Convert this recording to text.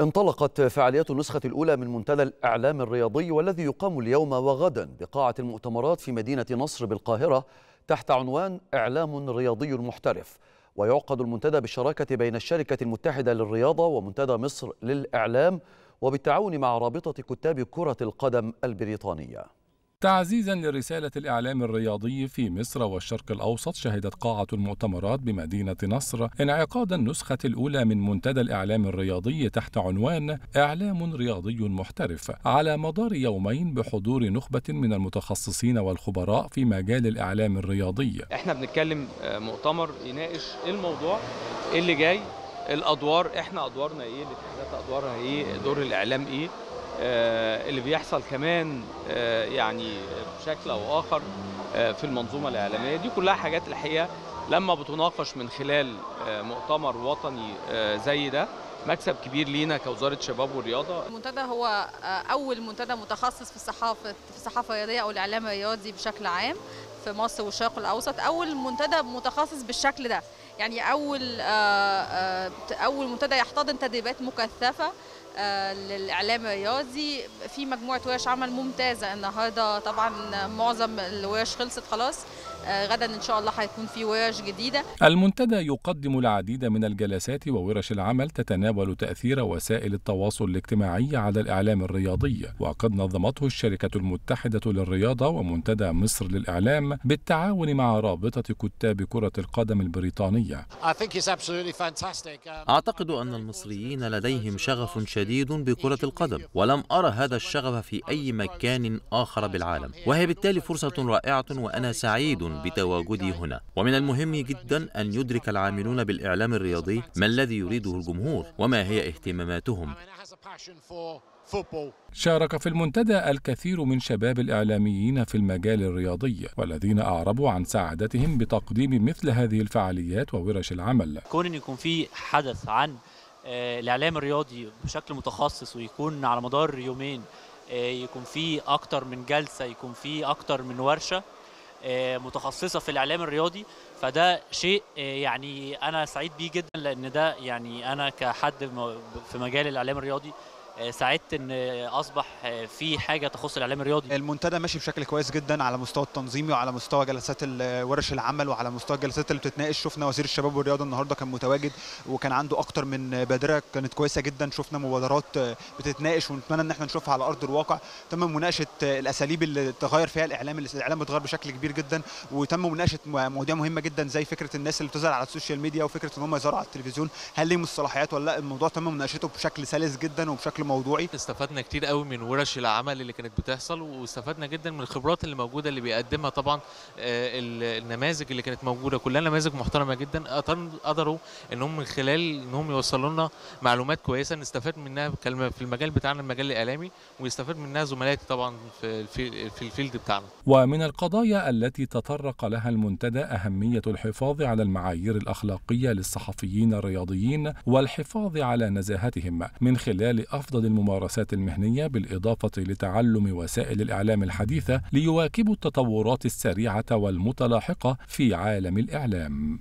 انطلقت فعاليات النسخة الأولى من منتدى الإعلام الرياضي والذي يقام اليوم وغدا بقاعة المؤتمرات في مدينة نصر بالقاهرة تحت عنوان إعلام رياضي محترف ويعقد المنتدى بالشراكة بين الشركة المتحدة للرياضة ومنتدى مصر للإعلام وبالتعاون مع رابطة كتاب كرة القدم البريطانية تعزيزا لرسالة الإعلام الرياضي في مصر والشرق الأوسط شهدت قاعة المؤتمرات بمدينة نصر انعقاد النسخة الأولى من منتدى الإعلام الرياضي تحت عنوان إعلام رياضي محترف على مدار يومين بحضور نخبة من المتخصصين والخبراء في مجال الإعلام الرياضي احنا بنتكلم آه، مؤتمر يناقش الموضوع اللي جاي الأدوار احنا أدوارنا إيه الاتحادات أدوارها إيه دور الإعلام إيه آه، اللي بيحصل كمان آه، يعني بشكل او اخر آه، في المنظومه الاعلاميه دي كلها حاجات الحقيقه لما بتناقش من خلال مؤتمر وطني زي ده مكسب كبير لينا كوزاره شباب والرياضه المنتدى هو اول منتدى متخصص في الصحافه في الصحافه الرياضيه او الاعلام الرياضي بشكل عام في مصر والشرق الاوسط اول منتدى متخصص بالشكل ده يعني اول اول منتدى يحتضن تدريبات مكثفه آه، للاعلام الرياضي في مجموعه ورش عمل ممتازه النهارده طبعا معظم الورش خلصت خلاص آه، غدا ان شاء الله هيكون في ورش جديده المنتدى يقدم العديد من الجلسات وورش العمل تتناول تاثير وسائل التواصل الاجتماعي على الاعلام الرياضي وقد نظمته الشركه المتحده للرياضه ومنتدى مصر للاعلام بالتعاون مع رابطه كتاب كره القدم البريطانيه اعتقد ان المصريين لديهم شغف شديد شديد بكرة القدم ولم أرى هذا الشغف في أي مكان آخر بالعالم وهي بالتالي فرصة رائعة وأنا سعيد بتواجدي هنا ومن المهم جدا أن يدرك العاملون بالإعلام الرياضي ما الذي يريده الجمهور وما هي اهتماماتهم شارك في المنتدى الكثير من شباب الإعلاميين في المجال الرياضي والذين أعربوا عن سعادتهم بتقديم مثل هذه الفعاليات وورش العمل كون أن يكون في حدث عن آه، الاعلام الرياضي بشكل متخصص ويكون على مدار يومين آه، يكون في اكتر من جلسه يكون في اكتر من ورشه آه، متخصصه في الاعلام الرياضي فده شيء يعني انا سعيد بيه جدا لان ده يعني انا كحد في مجال الاعلام الرياضي سعدت ان اصبح في حاجه تخص الاعلام الرياضي المنتدى ماشي بشكل كويس جدا على مستوى التنظيمي وعلى مستوى جلسات ورش العمل وعلى مستوى الجلسات اللي بتتناقش شفنا وزير الشباب والرياضه النهارده كان متواجد وكان عنده اكتر من بادره كانت كويسه جدا شفنا مبادرات بتتناقش ونتمنى ان احنا نشوفها على ارض الواقع تم مناقشه الاساليب اللي تغير فيها الاعلام الاعلام اتغير بشكل كبير جدا وتم مناقشه مواضيع مهمه جدا زي فكره الناس اللي بتظهر على السوشيال ميديا وفكره ان هم يظهروا على التلفزيون هل ليهم الصلاحيات ولا لا الموضوع تم مناقشته بشكل سلس جدا وبشكل موضوعي استفدنا كتير قوي من ورش العمل اللي كانت بتحصل واستفدنا جدا من الخبرات اللي موجوده اللي بيقدمها طبعا آه، النماذج اللي كانت موجوده كلها نماذج محترمه جدا قدروا انهم من خلال انهم يوصلوا لنا معلومات كويسه نستفاد منها في المجال بتاعنا المجال الاعلامي ويستفاد منها زملائي طبعا في في الفيلد بتاعنا ومن القضايا التي تطرق لها المنتدى اهميه الحفاظ على المعايير الاخلاقيه للصحفيين الرياضيين والحفاظ على نزاهتهم من خلال افضل افضل الممارسات المهنية بالإضافة لتعلم وسائل الإعلام الحديثة ليواكبوا التطورات السريعة والمتلاحقة في عالم الإعلام